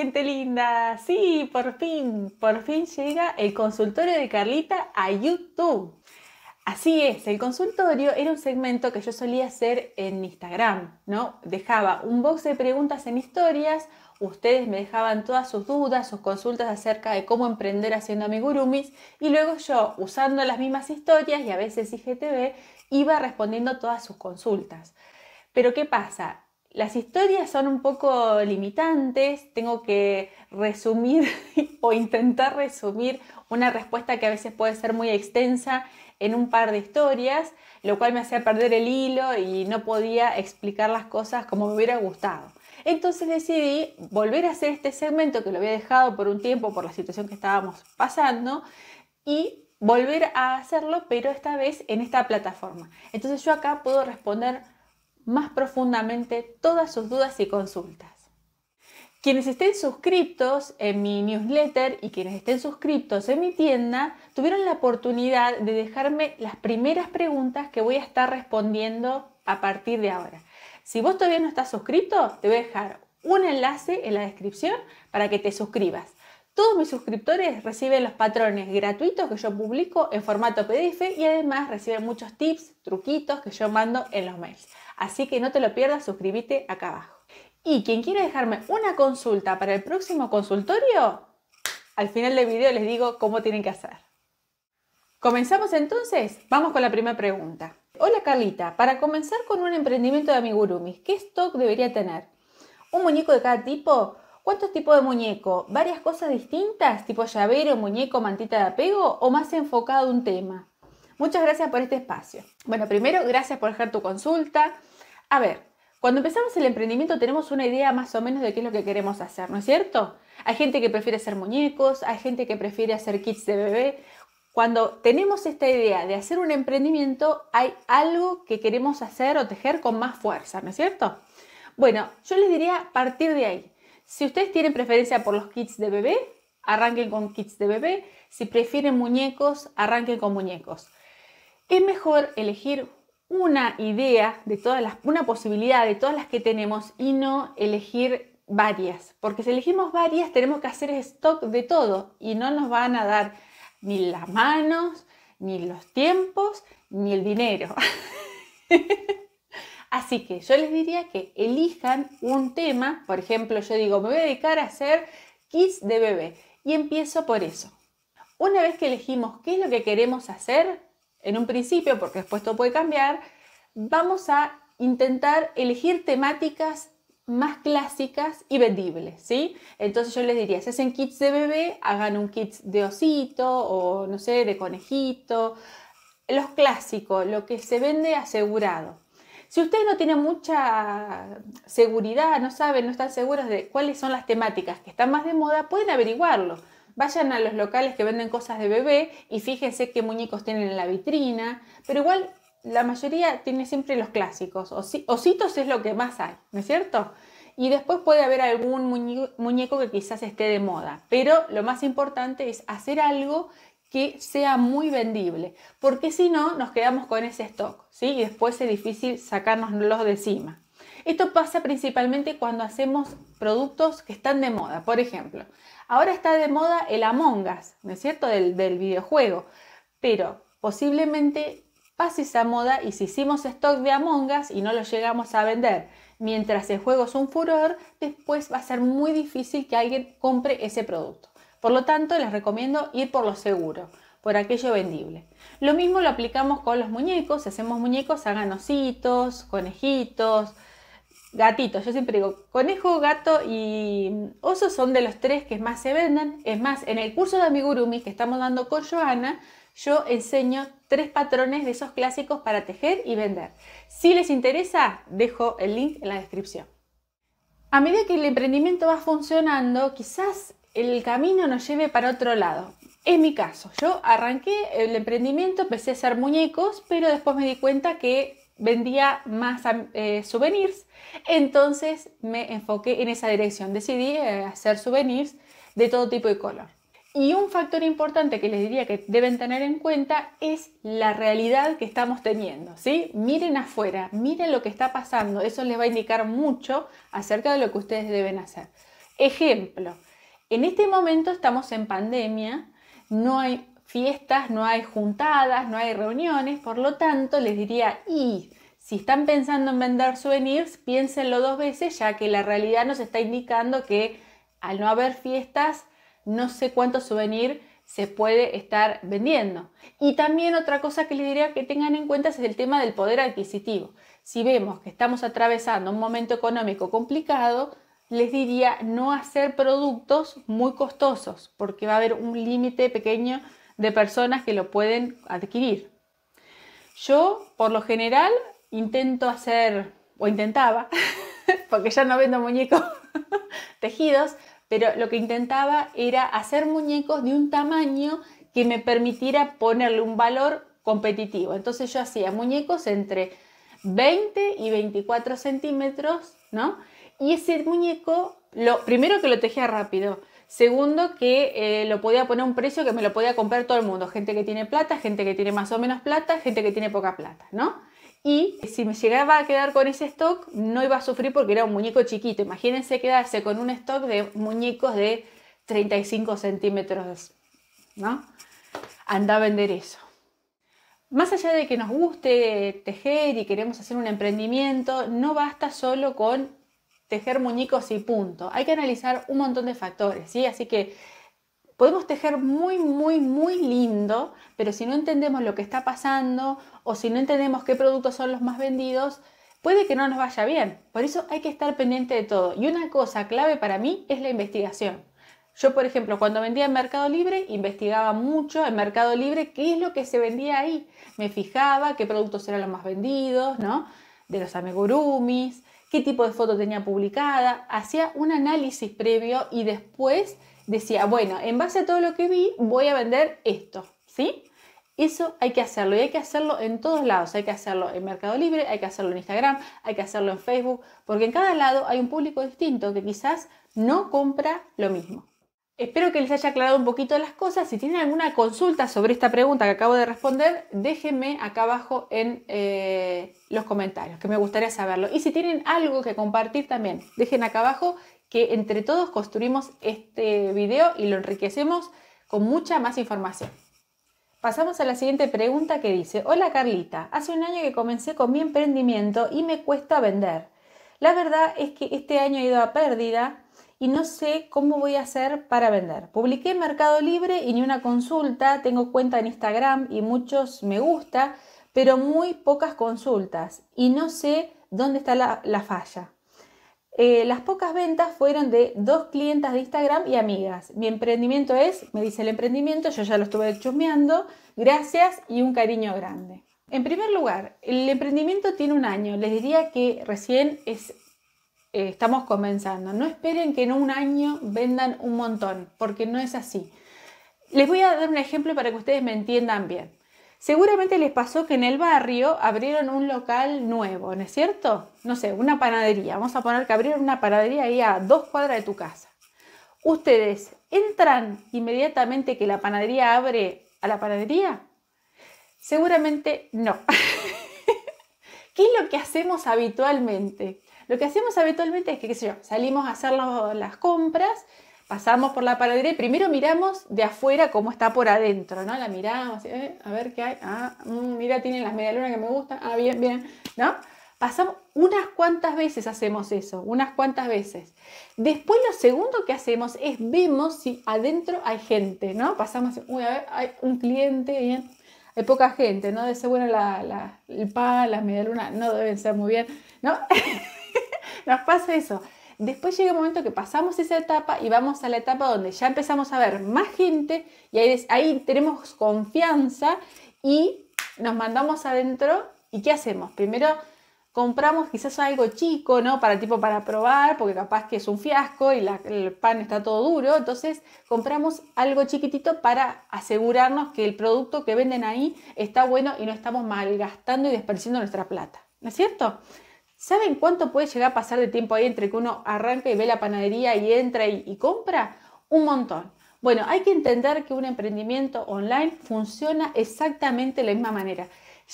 gente linda. Sí, por fin, por fin llega el consultorio de Carlita a YouTube. Así es, el consultorio era un segmento que yo solía hacer en Instagram, ¿no? Dejaba un box de preguntas en historias, ustedes me dejaban todas sus dudas, sus consultas acerca de cómo emprender haciendo amigurumis y luego yo, usando las mismas historias y a veces IGTV, iba respondiendo todas sus consultas. Pero ¿qué pasa? las historias son un poco limitantes, tengo que resumir o intentar resumir una respuesta que a veces puede ser muy extensa en un par de historias, lo cual me hacía perder el hilo y no podía explicar las cosas como me hubiera gustado. Entonces decidí volver a hacer este segmento que lo había dejado por un tiempo por la situación que estábamos pasando y volver a hacerlo, pero esta vez en esta plataforma. Entonces yo acá puedo responder más profundamente todas sus dudas y consultas. Quienes estén suscritos en mi newsletter y quienes estén suscritos en mi tienda tuvieron la oportunidad de dejarme las primeras preguntas que voy a estar respondiendo a partir de ahora. Si vos todavía no estás suscrito, te voy a dejar un enlace en la descripción para que te suscribas. Todos mis suscriptores reciben los patrones gratuitos que yo publico en formato PDF y además reciben muchos tips, truquitos que yo mando en los mails. Así que no te lo pierdas, suscríbete acá abajo. Y quien quiera dejarme una consulta para el próximo consultorio, al final del video les digo cómo tienen que hacer. Comenzamos entonces, vamos con la primera pregunta. Hola Carlita, para comenzar con un emprendimiento de amigurumis, ¿qué stock debería tener? ¿Un muñeco de cada tipo? ¿Cuántos tipos de muñeco? ¿Varias cosas distintas? ¿Tipo llavero, muñeco, mantita de apego? ¿O más enfocado a un tema? Muchas gracias por este espacio. Bueno, primero, gracias por dejar tu consulta. A ver, cuando empezamos el emprendimiento tenemos una idea más o menos de qué es lo que queremos hacer, ¿no es cierto? Hay gente que prefiere hacer muñecos, hay gente que prefiere hacer kits de bebé. Cuando tenemos esta idea de hacer un emprendimiento, hay algo que queremos hacer o tejer con más fuerza, ¿no es cierto? Bueno, yo les diría partir de ahí. Si ustedes tienen preferencia por los kits de bebé, arranquen con kits de bebé. Si prefieren muñecos, arranquen con muñecos. Es mejor elegir una idea de todas las, una posibilidad de todas las que tenemos y no elegir varias, porque si elegimos varias tenemos que hacer stock de todo y no nos van a dar ni las manos, ni los tiempos, ni el dinero. Así que yo les diría que elijan un tema, por ejemplo, yo digo, me voy a dedicar a hacer kits de bebé y empiezo por eso. Una vez que elegimos qué es lo que queremos hacer, en un principio, porque después todo puede cambiar, vamos a intentar elegir temáticas más clásicas y vendibles, ¿sí? Entonces yo les diría, si hacen kits de bebé, hagan un kit de osito o no sé, de conejito, los clásicos, lo que se vende asegurado. Si ustedes no tienen mucha seguridad, no saben, no están seguros de cuáles son las temáticas que están más de moda, pueden averiguarlo. Vayan a los locales que venden cosas de bebé y fíjense qué muñecos tienen en la vitrina, pero igual la mayoría tiene siempre los clásicos. Ositos es lo que más hay, ¿no es cierto? Y después puede haber algún muñeco que quizás esté de moda, pero lo más importante es hacer algo que sea muy vendible, porque si no nos quedamos con ese stock, ¿sí? Y después es difícil sacárnoslo de encima. Esto pasa principalmente cuando hacemos productos que están de moda, por ejemplo. Ahora está de moda el Among Us, ¿no es cierto?, del, del videojuego, pero posiblemente pase esa moda y si hicimos stock de Among Us y no lo llegamos a vender, mientras el juego es un furor, después va a ser muy difícil que alguien compre ese producto. Por lo tanto, les recomiendo ir por lo seguro, por aquello vendible. Lo mismo lo aplicamos con los muñecos. Si hacemos muñecos, hagan ositos, conejitos, gatitos. Yo siempre digo, conejo, gato y oso son de los tres que más se venden. Es más, en el curso de amigurumi que estamos dando con Joana, yo enseño tres patrones de esos clásicos para tejer y vender. Si les interesa, dejo el link en la descripción. A medida que el emprendimiento va funcionando, quizás el camino nos lleve para otro lado. En mi caso, yo arranqué el emprendimiento, empecé a hacer muñecos, pero después me di cuenta que vendía más eh, souvenirs, entonces me enfoqué en esa dirección, decidí eh, hacer souvenirs de todo tipo y color. Y un factor importante que les diría que deben tener en cuenta es la realidad que estamos teniendo, ¿sí? Miren afuera, miren lo que está pasando, eso les va a indicar mucho acerca de lo que ustedes deben hacer. Ejemplo, en este momento estamos en pandemia, no hay fiestas, no hay juntadas, no hay reuniones, por lo tanto les diría, y si están pensando en vender souvenirs, piénsenlo dos veces, ya que la realidad nos está indicando que al no haber fiestas, no sé cuánto souvenir se puede estar vendiendo. Y también otra cosa que les diría que tengan en cuenta es el tema del poder adquisitivo. Si vemos que estamos atravesando un momento económico complicado, les diría no hacer productos muy costosos porque va a haber un límite pequeño de personas que lo pueden adquirir. Yo, por lo general, intento hacer, o intentaba, porque ya no vendo muñecos tejidos, pero lo que intentaba era hacer muñecos de un tamaño que me permitiera ponerle un valor competitivo. Entonces yo hacía muñecos entre 20 y 24 centímetros, ¿no? Y ese muñeco, lo, primero que lo tejía rápido. Segundo, que eh, lo podía poner a un precio que me lo podía comprar todo el mundo. Gente que tiene plata, gente que tiene más o menos plata, gente que tiene poca plata, ¿no? Y si me llegaba a quedar con ese stock, no iba a sufrir porque era un muñeco chiquito. Imagínense quedarse con un stock de muñecos de 35 centímetros, ¿no? Anda a vender eso. Más allá de que nos guste tejer y queremos hacer un emprendimiento, no basta solo con tejer muñecos y punto. Hay que analizar un montón de factores, ¿sí? Así que podemos tejer muy, muy, muy lindo, pero si no entendemos lo que está pasando o si no entendemos qué productos son los más vendidos, puede que no nos vaya bien. Por eso hay que estar pendiente de todo. Y una cosa clave para mí es la investigación. Yo, por ejemplo, cuando vendía en Mercado Libre, investigaba mucho en Mercado Libre qué es lo que se vendía ahí. Me fijaba qué productos eran los más vendidos, ¿no? De los amigurumis, qué tipo de foto tenía publicada, hacía un análisis previo y después decía, bueno, en base a todo lo que vi, voy a vender esto, ¿sí? Eso hay que hacerlo y hay que hacerlo en todos lados. Hay que hacerlo en Mercado Libre, hay que hacerlo en Instagram, hay que hacerlo en Facebook, porque en cada lado hay un público distinto que quizás no compra lo mismo. Espero que les haya aclarado un poquito las cosas. Si tienen alguna consulta sobre esta pregunta que acabo de responder, déjenme acá abajo en eh, los comentarios, que me gustaría saberlo. Y si tienen algo que compartir también, dejen acá abajo que entre todos construimos este video y lo enriquecemos con mucha más información. Pasamos a la siguiente pregunta que dice, hola Carlita, hace un año que comencé con mi emprendimiento y me cuesta vender. La verdad es que este año he ido a pérdida y no sé cómo voy a hacer para vender. Publiqué Mercado Libre y ni una consulta, tengo cuenta en Instagram y muchos me gusta, pero muy pocas consultas y no sé dónde está la, falla. Eh, las pocas ventas fueron de dos clientas de Instagram y amigas. Mi emprendimiento es, me dice el emprendimiento, yo ya lo estuve chusmeando, gracias y un cariño grande. En primer lugar, el emprendimiento tiene un año. Les diría que recién es eh, estamos comenzando. No esperen que en un año vendan un montón, porque no es así. Les voy a dar un ejemplo para que ustedes me entiendan bien. Seguramente les pasó que en el barrio abrieron un local nuevo, ¿no es cierto? No sé, una panadería. Vamos a poner que abrieron una panadería ahí a dos cuadras de tu casa. Ustedes entran inmediatamente que la panadería abre a la panadería. Seguramente no. ¿Qué es lo que hacemos habitualmente? Lo que hacemos habitualmente es que, qué sé yo, salimos a hacer las, compras, pasamos por la paradera y primero miramos de afuera cómo está por adentro, ¿no? La miramos, eh, a ver qué hay. Ah, mm, mira, tienen las medialunas que me gustan. Ah, bien, bien, ¿no? Pasamos unas cuantas veces hacemos eso, unas cuantas veces. Después lo segundo que hacemos es vemos si adentro hay gente, ¿no? Pasamos, uy, a ver, hay un cliente, bien. Hay poca gente, ¿no? De seguro bueno, la, la, el pan, las medialunas no deben ser muy bien, ¿no? Nos pasa eso. Después llega el momento que pasamos esa etapa y vamos a la etapa donde ya empezamos a ver más gente y ahí, tenemos confianza y nos mandamos adentro. ¿Y qué hacemos? Primero compramos quizás algo chico, ¿no? Para tipo para probar, porque capaz que es un fiasco y el pan está todo duro. Entonces compramos algo chiquitito para asegurarnos que el producto que venden ahí está bueno y no estamos malgastando y desperdiciando nuestra plata. ¿No es cierto? ¿Saben cuánto puede llegar a pasar de tiempo ahí entre que uno arranca y ve la panadería y entra y, compra? Un montón. Bueno, hay que entender que un emprendimiento online funciona exactamente de la misma manera.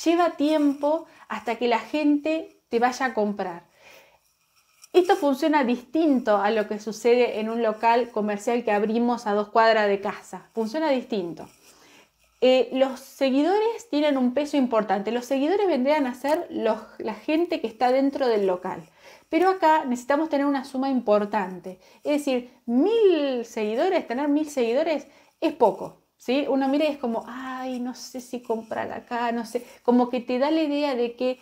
Lleva tiempo hasta que la gente te vaya a comprar. Esto funciona distinto a lo que sucede en un local comercial que abrimos a dos cuadras de casa. Funciona distinto. Eh, los seguidores tienen un peso importante. Los seguidores vendrían a ser la gente que está dentro del local. Pero acá necesitamos tener una suma importante. Es decir, mil seguidores, tener mil seguidores es poco. ¿sí? Uno mira y es como, ay, no sé si comprar acá, no sé. Como que te da la idea de que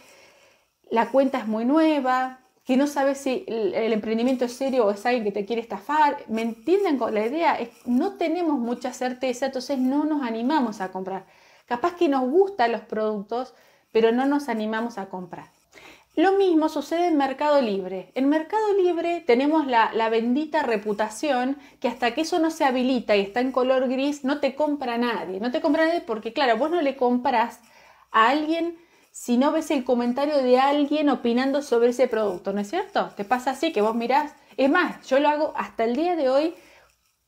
la cuenta es muy nueva, que no sabes si el emprendimiento es serio o es alguien que te quiere estafar. ¿Me entienden? La idea es, no tenemos mucha certeza, entonces no nos animamos a comprar. Capaz que nos gustan los productos, pero no nos animamos a comprar. Lo mismo sucede en Mercado Libre. En Mercado Libre tenemos la, la bendita reputación que hasta que eso no se habilita y está en color gris, no te compra nadie. No te compra nadie porque, claro, vos no le compras a alguien si no ves el comentario de alguien opinando sobre ese producto, ¿no es cierto? Te pasa así que vos mirás, es más, yo lo hago hasta el día de hoy,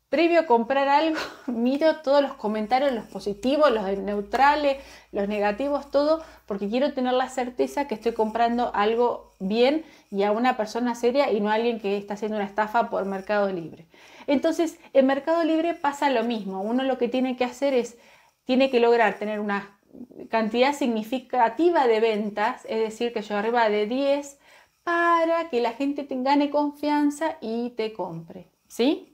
previo a comprar algo, miro todos los comentarios, los positivos, los neutrales, los negativos, todo, porque quiero tener la certeza que estoy comprando algo bien y a una persona seria y no a alguien que está haciendo una estafa por Mercado Libre. Entonces, en Mercado Libre pasa lo mismo, uno lo que tiene que hacer es, tiene que lograr tener una cantidad significativa de ventas, es decir, que yo arriba de 10, para que la gente te gane confianza y te compre, ¿sí?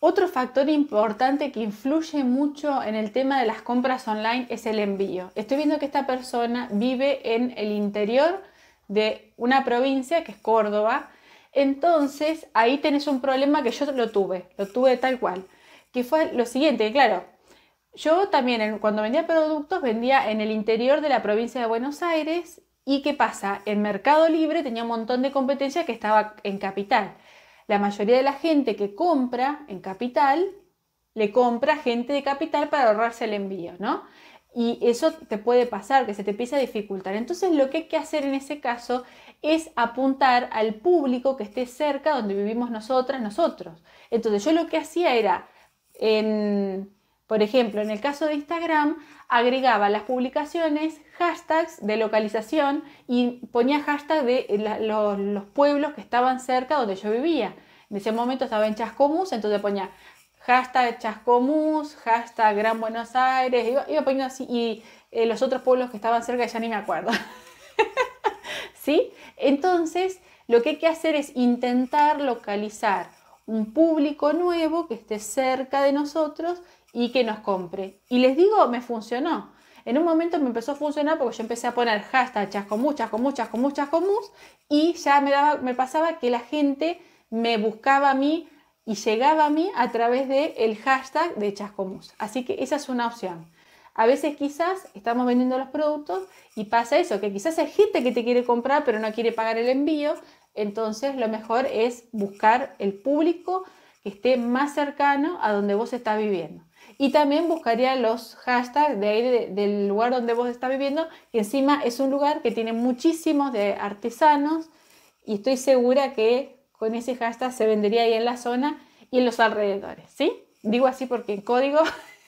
Otro factor importante que influye mucho en el tema de las compras online es el envío. Estoy viendo que esta persona vive en el interior de una provincia que es Córdoba, entonces ahí tenés un problema que yo lo tuve, lo tuve tal cual, que fue lo siguiente, claro, yo también cuando vendía productos vendía en el interior de la provincia de Buenos Aires y ¿qué pasa? En Mercado Libre tenía un montón de competencia que estaba en capital. La mayoría de la gente que compra en capital le compra gente de capital para ahorrarse el envío, ¿no? Y eso te puede pasar, que se te empieza a dificultar. Entonces lo que hay que hacer en ese caso es apuntar al público que esté cerca donde vivimos nosotras, nosotros. Entonces yo lo que hacía era en por ejemplo, en el caso de Instagram, agregaba las publicaciones, hashtags de localización y ponía hashtag de los, pueblos que estaban cerca donde yo vivía. En ese momento estaba en Chascomús, entonces ponía hashtag Chascomús, hashtag Gran Buenos Aires, iba, así, y eh, los otros pueblos que estaban cerca ya ni me acuerdo. ¿Sí? Entonces, lo que hay que hacer es intentar localizar un público nuevo que esté cerca de nosotros y que nos compre. Y les digo, me funcionó. En un momento me empezó a funcionar porque yo empecé a poner hashtag con muchas con chascomús y ya me, daba, me pasaba que la gente me buscaba a mí y llegaba a mí a través del el hashtag de chascomús. Así que esa es una opción. A veces quizás estamos vendiendo los productos y pasa eso, que quizás hay gente que te quiere comprar pero no quiere pagar el envío, entonces lo mejor es buscar el público que esté más cercano a donde vos estás viviendo. Y también buscaría los hashtags de del lugar donde vos estás viviendo, que encima es un lugar que tiene muchísimos de artesanos y estoy segura que con ese hashtag se vendería ahí en la zona y en los alrededores, ¿sí? Digo así porque en código,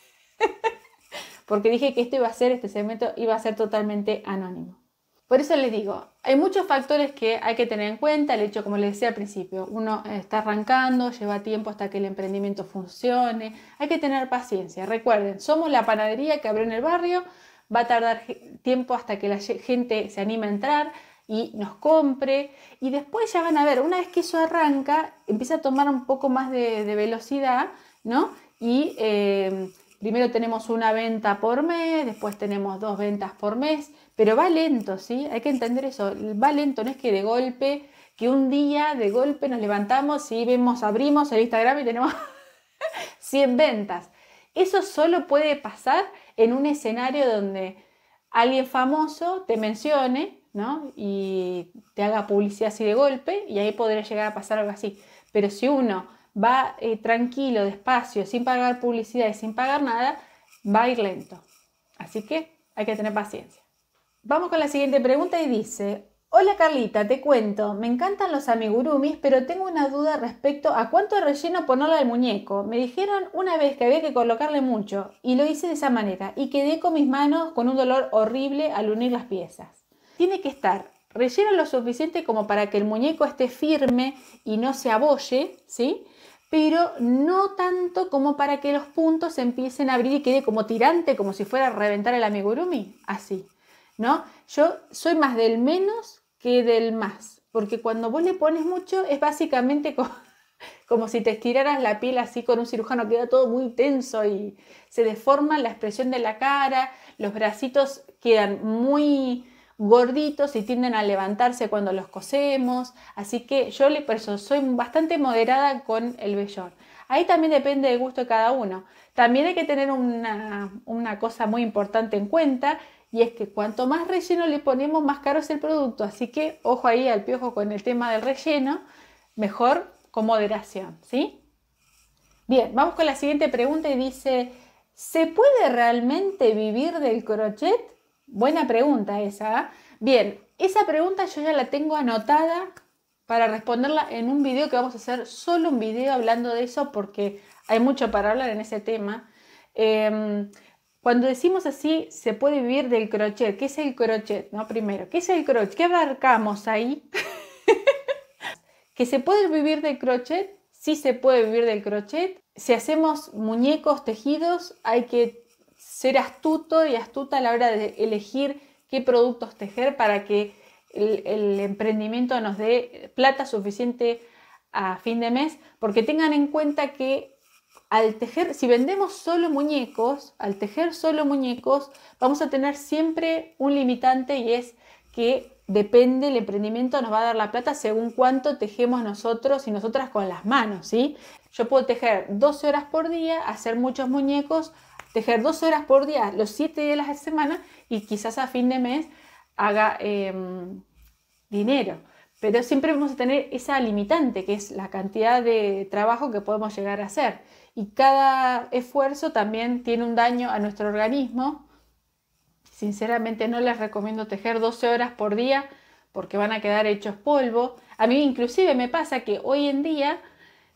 porque dije que este iba a ser, este segmento iba a ser totalmente anónimo. Por eso les digo, hay muchos factores que hay que tener en cuenta. El hecho, como les decía al principio, uno está arrancando, lleva tiempo hasta que el emprendimiento funcione. Hay que tener paciencia. Recuerden, somos la panadería que abrió en el barrio. Va a tardar tiempo hasta que la gente se anime a entrar y nos compre. Y después ya van a ver, una vez que eso arranca, empieza a tomar un poco más de, velocidad, ¿no? Y eh, primero tenemos una venta por mes, después tenemos dos ventas por mes, pero va lento, ¿sí? Hay que entender eso, va lento, no es que de golpe, que un día de golpe nos levantamos y vemos, abrimos el Instagram y tenemos 100 ventas. Eso solo puede pasar en un escenario donde alguien famoso te mencione, ¿no? Y te haga publicidad así de golpe y ahí podría llegar a pasar algo así. Pero si uno va eh, tranquilo, despacio, sin pagar publicidad y sin pagar nada, va a ir lento. Así que hay que tener paciencia. Vamos con la siguiente pregunta y dice, hola Carlita, te cuento, me encantan los amigurumis, pero tengo una duda respecto a cuánto relleno ponerle al muñeco. Me dijeron una vez que había que colocarle mucho y lo hice de esa manera y quedé con mis manos con un dolor horrible al unir las piezas. Tiene que estar Relleno lo suficiente como para que el muñeco esté firme y no se abolle, ¿sí? Pero no tanto como para que los puntos empiecen a abrir y quede como tirante, como si fuera a reventar el amigurumi. Así, ¿no? Yo soy más del menos que del más, porque cuando vos le pones mucho es básicamente como, como si te estiraras la piel así con un cirujano, queda todo muy tenso y se deforma la expresión de la cara, los bracitos quedan muy gorditos y tienden a levantarse cuando los cosemos, así que yo le soy bastante moderada con el vellón. Ahí también depende del gusto de cada uno. También hay que tener una, cosa muy importante en cuenta y es que cuanto más relleno le ponemos, más caro es el producto, así que ojo ahí al piojo con el tema del relleno, mejor con moderación, ¿sí? Bien, vamos con la siguiente pregunta y dice, ¿se puede realmente vivir del crochet? Buena pregunta esa. ¿eh? Bien, esa pregunta yo ya la tengo anotada para responderla en un video que vamos a hacer, solo un video hablando de eso porque hay mucho para hablar en ese tema. Em, cuando decimos así, se puede vivir del crochet. ¿Qué es el crochet? No, primero, ¿qué es el crochet? ¿Qué abarcamos ahí? que se puede vivir del crochet, sí se puede vivir del crochet. Si hacemos muñecos tejidos, hay que ser astuto y astuta a la hora de elegir qué productos tejer para que el, emprendimiento nos dé plata suficiente a fin de mes, porque tengan en cuenta que al tejer, si vendemos solo muñecos, al tejer solo muñecos, vamos a tener siempre un limitante y es que depende, el emprendimiento nos va a dar la plata según cuánto tejemos nosotros y nosotras con las manos, ¿sí? Yo puedo tejer 12 horas por día, hacer muchos muñecos, tejer dos horas por día, los siete días de la semana, y quizás a fin de mes haga em, dinero. Pero siempre vamos a tener esa limitante, que es la cantidad de trabajo que podemos llegar a hacer. Y cada esfuerzo también tiene un daño a nuestro organismo. Sinceramente no les recomiendo tejer 12 horas por día porque van a quedar hechos polvo. A mí inclusive me pasa que hoy en día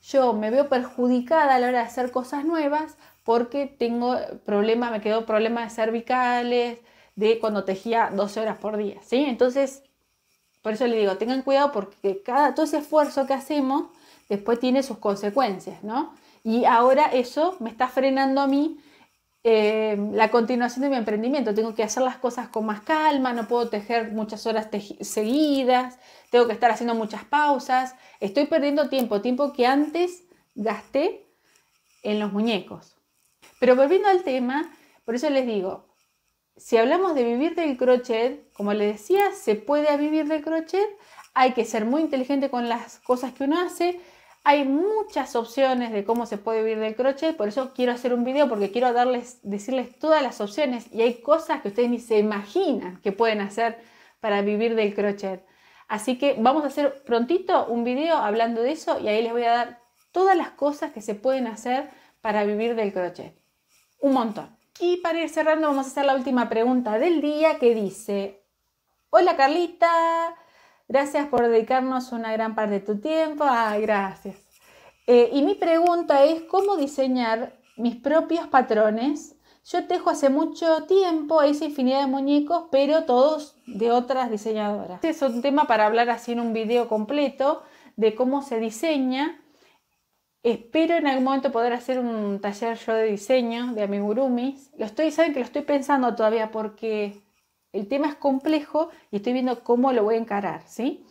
yo me veo perjudicada a la hora de hacer cosas nuevas porque tengo problemas, me quedó problemas cervicales de cuando tejía 12 horas por día, ¿sí? Entonces, por eso le digo, tengan cuidado porque cada, todo ese esfuerzo que hacemos después tiene sus consecuencias, ¿no? Y ahora eso me está frenando a mí em, la continuación de mi emprendimiento. Tengo que hacer las cosas con más calma, no puedo tejer muchas horas seguidas, tengo que estar haciendo muchas pausas. Estoy perdiendo tiempo, tiempo que antes gasté en los muñecos. Pero volviendo al tema, por eso les digo, si hablamos de vivir del crochet, como les decía, se puede vivir del crochet, hay que ser muy inteligente con las cosas que uno hace, hay muchas opciones de cómo se puede vivir del crochet, por eso quiero hacer un video porque quiero darles, decirles todas las opciones y hay cosas que ustedes ni se imaginan que pueden hacer para vivir del crochet. Así que vamos a hacer prontito un video hablando de eso y ahí les voy a dar todas las cosas que se pueden hacer para vivir del crochet un montón. Y para ir cerrando vamos a hacer la última pregunta del día que dice, hola Carlita, gracias por dedicarnos una gran parte de tu tiempo. Ah, gracias. Eh, y mi pregunta es, ¿cómo diseñar mis propios patrones? Yo tejo hace mucho tiempo, hice infinidad de muñecos, pero todos de otras diseñadoras. Este es un tema para hablar así en un video completo de cómo se diseña Espero en algún momento poder hacer un taller yo de diseño de amigurumis. Lo estoy, saben que lo estoy pensando todavía porque el tema es complejo y estoy viendo cómo lo voy a encarar, ¿sí?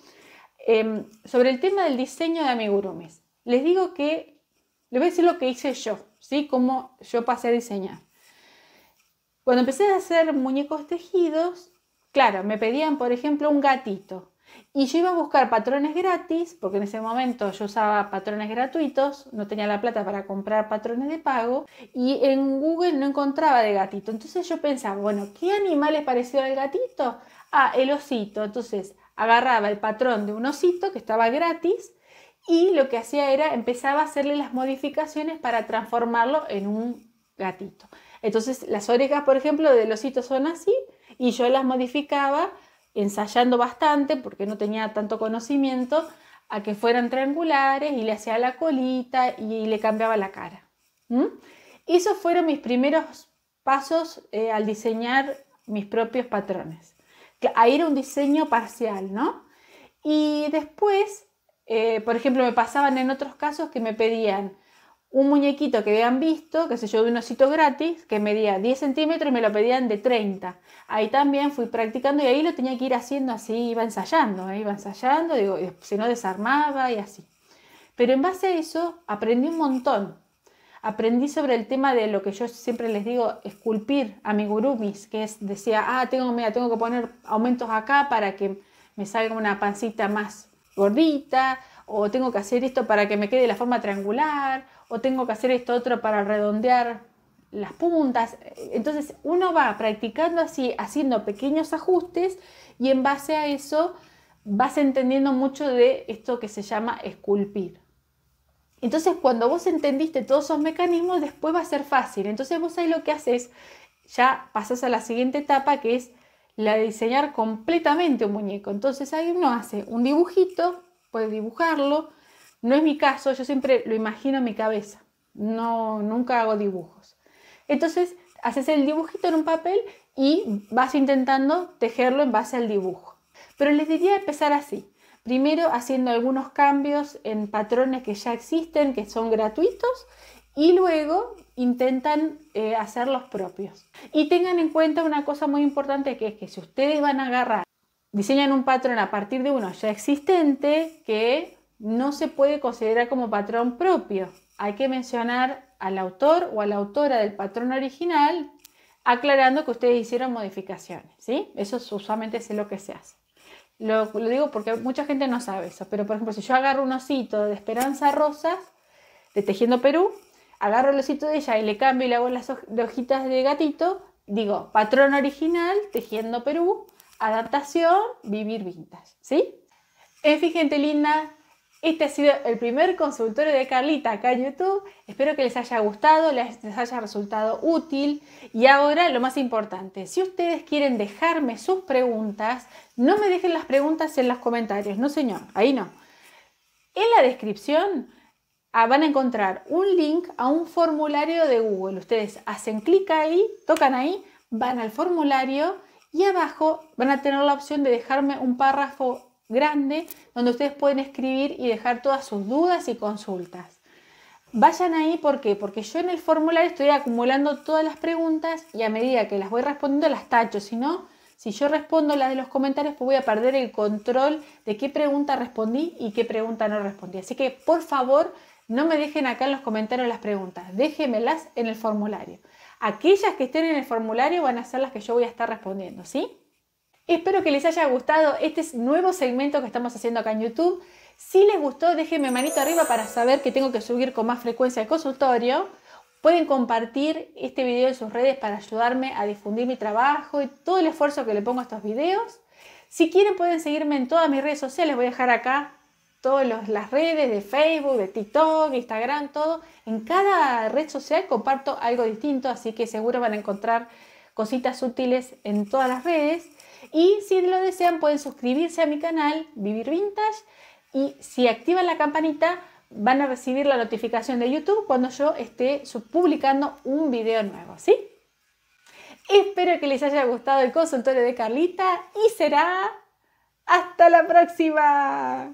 Em, sobre el tema del diseño de amigurumis, les digo que, les voy a decir lo que hice yo, ¿sí? Cómo yo pasé a diseñar. Cuando empecé a hacer muñecos tejidos, claro, me pedían, por ejemplo, un gatito. Y yo iba a buscar patrones gratis, porque en ese momento yo usaba patrones gratuitos, no tenía la plata para comprar patrones de pago, y en Google no encontraba de gatito. Entonces yo pensaba, bueno, ¿qué animal es parecido al gatito? Ah, el osito. Entonces agarraba el patrón de un osito que estaba gratis y lo que hacía era empezaba a hacerle las modificaciones para transformarlo en un gatito. Entonces las orejas, por ejemplo, del osito son así y yo las modificaba ensayando bastante porque no tenía tanto conocimiento a que fueran triangulares y le hacía la colita y, le cambiaba la cara. Esos fueron mis primeros pasos eh, al diseñar mis propios patrones. Ahí era un diseño parcial, ¿no? Y después, eh, por ejemplo, me pasaban en otros casos que me pedían un muñequito que habían visto, que se yo, de un osito gratis, que medía 10 centímetros y me lo pedían de 30. Ahí también fui practicando y ahí lo tenía que ir haciendo así, iba ensayando, eh, iba ensayando, digo, si no desarmaba y así. Pero en base a eso aprendí un montón. Aprendí sobre el tema de lo que yo siempre les digo, esculpir amigurumis, que es, decía, ah, tengo, tengo que poner aumentos acá para que me salga una pancita más gordita, o tengo que hacer esto para que me quede la forma triangular, o tengo que hacer esto otro para redondear las puntas. Entonces uno va practicando así, haciendo pequeños ajustes y en base a eso vas entendiendo mucho de esto que se llama esculpir. Entonces cuando vos entendiste todos esos mecanismos, después va a ser fácil. Entonces vos ahí lo que haces, ya pasas a la siguiente etapa que es la de diseñar completamente un muñeco. Entonces ahí uno hace un dibujito, puede dibujarlo, no es mi caso, yo siempre lo imagino en mi cabeza, no, nunca hago dibujos. Entonces, haces el dibujito en un papel y vas intentando tejerlo en base al dibujo. Pero les diría empezar así. Primero haciendo algunos cambios en patrones que ya existen, que son gratuitos, y luego intentan eh, hacer los propios. Y tengan en cuenta una cosa muy importante que es que si ustedes van a agarrar, diseñan un patrón a partir de uno ya existente, que no se puede considerar como patrón propio. Hay que mencionar al autor o a la autora del patrón original aclarando que ustedes hicieron modificaciones, ¿sí? Eso usualmente es lo que se hace. Lo, digo porque mucha gente no sabe eso, pero por ejemplo, si yo agarro un osito de Esperanza Rosas, de Tejiendo Perú, agarro el osito de ella y le cambio y le hago las hojitas de gatito, digo, patrón original, Tejiendo Perú, adaptación, vivir Vintas, ¿sí? En fin, gente linda, este ha sido el primer consultorio de Carlita acá en YouTube. Espero que les haya gustado, les, haya resultado útil. Y ahora lo más importante, si ustedes quieren dejarme sus preguntas, no me dejen las preguntas en los comentarios, no señor, ahí no. En la descripción ah, van a encontrar un link a un formulario de Google. Ustedes hacen clic ahí, tocan ahí, van al formulario y abajo van a tener la opción de dejarme un párrafo grande donde ustedes pueden escribir y dejar todas sus dudas y consultas. Vayan ahí, ¿por Porque yo en el formulario estoy acumulando todas las preguntas y a medida que las voy respondiendo las tacho, si no, si yo respondo las de los comentarios, pues voy a perder el control de qué pregunta respondí y qué pregunta no respondí. Así que, por favor, no me dejen acá en los comentarios las preguntas, déjenmelas en el formulario. Aquellas que estén en el formulario van a ser las que yo voy a estar respondiendo, ¿sí? Espero que les haya gustado este nuevo segmento que estamos haciendo acá en YouTube. Si les gustó, déjenme manito arriba para saber que tengo que subir con más frecuencia el consultorio. Pueden compartir este video en sus redes para ayudarme a difundir mi trabajo y todo el esfuerzo que le pongo a estos videos. Si quieren pueden seguirme en todas mis redes sociales, voy a dejar acá todas las redes de Facebook, de TikTok, Instagram, todo. En cada red social comparto algo distinto, así que seguro van a encontrar cositas útiles en todas las redes. Y si lo desean, pueden suscribirse a mi canal Vivir Vintage y si activan la campanita, van a recibir la notificación de YouTube cuando yo esté publicando un video nuevo, ¿sí? Espero que les haya gustado el consultorio de Carlita y será hasta la próxima.